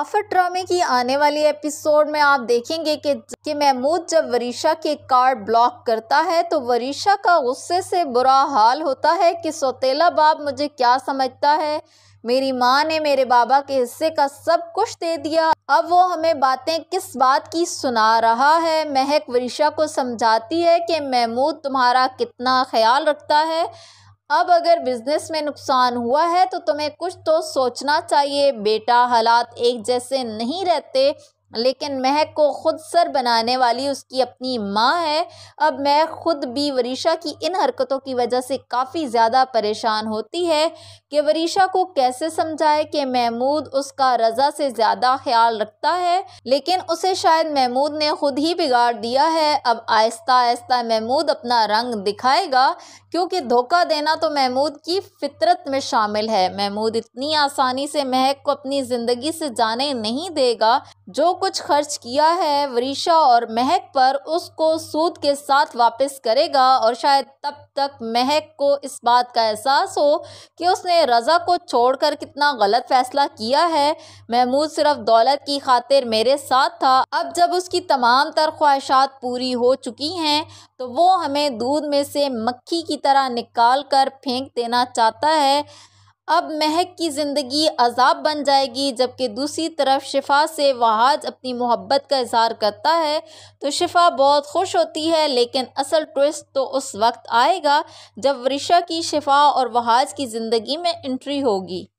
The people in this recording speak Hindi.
अफर ड्रामे की आने वाली एपिसोड में आप देखेंगे कि, कि महमूद जब वरीशा के कार ब्लॉक करता है तो वरीशा का गुस्से से बुरा हाल होता है कि सौतेला बाप मुझे क्या समझता है मेरी माँ ने मेरे बाबा के हिस्से का सब कुछ दे दिया अब वो हमें बातें किस बात की सुना रहा है महक वरीशा को समझाती है कि महमूद तुम्हारा कितना ख्याल रखता है अब अगर बिजनेस में नुकसान हुआ है तो तुम्हें कुछ तो सोचना चाहिए बेटा हालात एक जैसे नहीं रहते लेकिन महक को खुद सर बनाने वाली उसकी अपनी माँ है अब महक खुद भी वरीशा की इन हरकतों की वजह से काफ़ी ज़्यादा परेशान होती है कि वरीशा को कैसे समझाए कि महमूद उसका रज़ा से ज़्यादा ख्याल रखता है लेकिन उसे शायद महमूद ने खुद ही बिगाड़ दिया है अब आहिस्ता आहिस्ता महमूद अपना रंग दिखाएगा क्योंकि धोखा देना तो महमूद की फितरत में शामिल है महमूद इतनी आसानी से महक को अपनी ज़िंदगी से जाने नहीं देगा जो कुछ खर्च किया है वरीशा और महक पर उसको सूद के साथ वापस करेगा और शायद तब तक महक को इस बात का एहसास हो कि उसने रज़ा को छोड़कर कितना गलत फ़ैसला किया है महमूद सिर्फ दौलत की खातिर मेरे साथ था अब जब उसकी तमाम तर ख्वाहिशात पूरी हो चुकी हैं तो वो हमें दूध में से मक्खी की तरह निकाल कर फेंक देना चाहता है अब महक की ज़िंदगी अजाब बन जाएगी जबकि दूसरी तरफ शिफा से वहाज अपनी मोहब्बत का इजहार करता है तो शिफा बहुत खुश होती है लेकिन असल ट्विस्ट तो उस वक्त आएगा जब वृषा की शिफा और वहाज की ज़िंदगी में एंट्री होगी